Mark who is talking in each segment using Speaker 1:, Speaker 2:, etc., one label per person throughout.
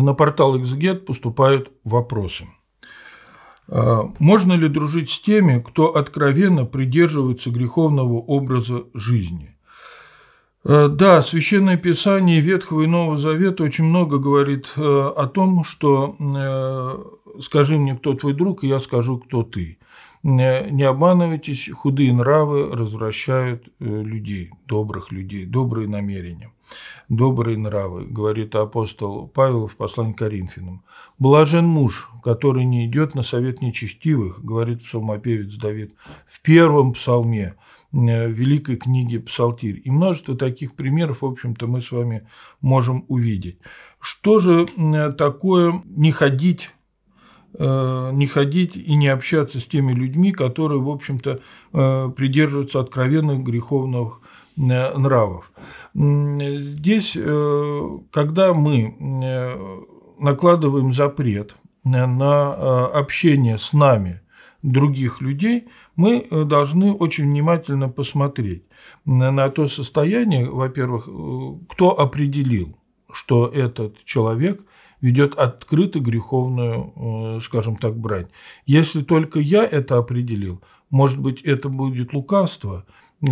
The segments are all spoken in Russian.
Speaker 1: на портал Экзегет поступают вопросы. А, можно ли дружить с теми, кто откровенно придерживается греховного образа жизни? А, да, Священное Писание Ветхого и Нового Завета очень много говорит а, о том, что «скажи мне, кто твой друг, и я скажу, кто ты» не обманывайтесь, худые нравы развращают э, людей, добрых людей, добрые намерения, добрые нравы, говорит апостол Павел в послании к Коринфянам. Блажен муж, который не идет на совет нечестивых, говорит псалмопевец Давид в первом псалме э, великой книги «Псалтирь». И множество таких примеров, в общем-то, мы с вами можем увидеть. Что же э, такое не ходить Э, не ходить и не общаться с теми людьми, которые, в общем-то, э, придерживаются откровенных греховных э, нравов. Здесь, когда мы накладываем запрет на общение с нами других людей, мы должны очень внимательно посмотреть на то состояние, во-первых, кто определил, что этот человек ведет открыто греховную, э, скажем так, брань. Если только я это определил, может быть, это будет лукавство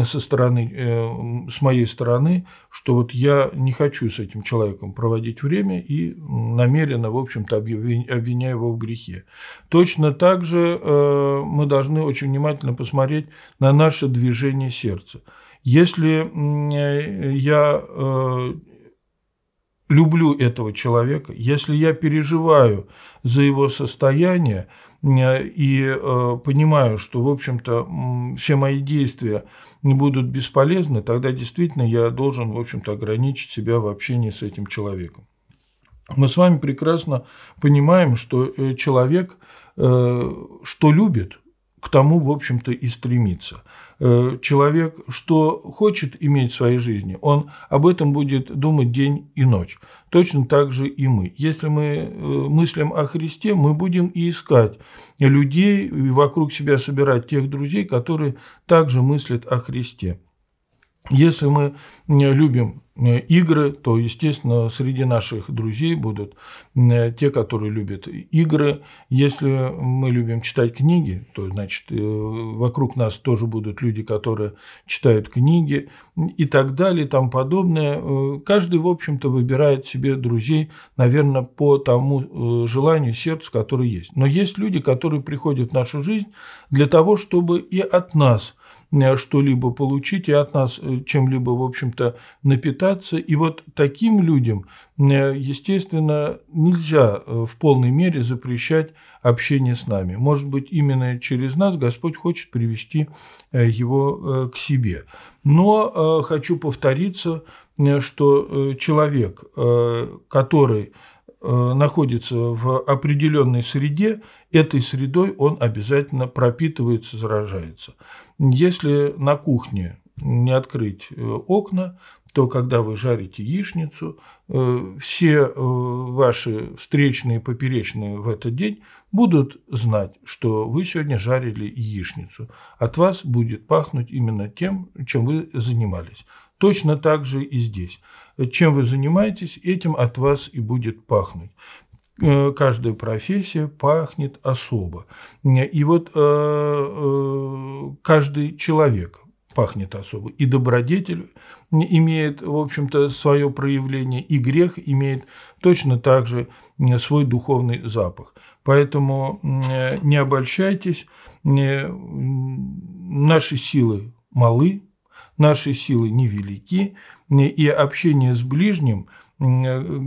Speaker 1: со стороны, э, с моей стороны, что вот я не хочу с этим человеком проводить время и намеренно, в общем-то, обвиняю его в грехе. Точно так же э, мы должны очень внимательно посмотреть на наше движение сердца. Если я люблю этого человека, если я переживаю за его состояние э, и э, понимаю, что, в общем-то, все мои действия не будут бесполезны, тогда действительно я должен, в общем-то, ограничить себя в общении с этим человеком. Мы с вами прекрасно понимаем, что э, человек что любит, к тому, в общем-то, и стремится. Э, человек, что хочет иметь в своей жизни, он об этом будет думать день и ночь. Точно так же и мы. Если мы э, мыслим о Христе, мы будем и искать людей, и вокруг себя собирать тех друзей, которые также мыслят о Христе. Если мы э, любим э, игры, то, естественно, среди наших друзей будут э, те, которые любят игры. Если мы любим читать книги, то, значит, вокруг нас тоже будут люди, которые читают книги и так далее и тому подобное. Каждый, в общем-то, выбирает себе друзей, наверное, по тому желанию сердца, которое есть. Но есть люди, которые приходят в нашу жизнь для того, чтобы и от нас – Э, что-либо получить и от нас э, чем-либо, в общем-то, напитаться. И вот таким людям, э, естественно, нельзя в полной мере запрещать общение с нами. Может быть, именно через нас Господь хочет привести его к себе. Но хочу повториться, что человек, который Э, находится в определенной среде, этой средой он обязательно пропитывается, заражается. Если на кухне не открыть э, окна, то когда вы жарите яичницу, э, все ваши встречные и поперечные в этот день будут знать, что вы сегодня жарили яичницу. От вас будет пахнуть именно тем, чем вы занимались. Точно так же и здесь чем вы занимаетесь, этим от вас и будет пахнуть э, каждая профессия пахнет особо. И вот э, э, каждый человек пахнет особо. И добродетель имеет, в общем-то, свое проявление, и грех имеет точно так же свой духовный запах. Поэтому не обольщайтесь, наши силы малы, наши силы невелики, и общение с ближним, э,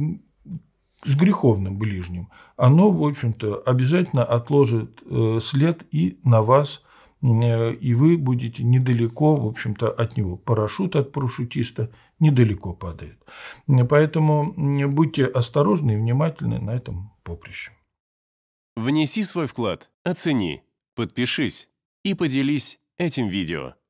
Speaker 1: с греховным ближним, оно, в общем-то, обязательно отложит э, след и на вас, э, и вы будете недалеко, в общем-то, от него. Парашют от парашютиста недалеко падает. Поэтому будьте осторожны и внимательны на этом поприще. Внеси свой вклад, оцени, подпишись и поделись этим видео.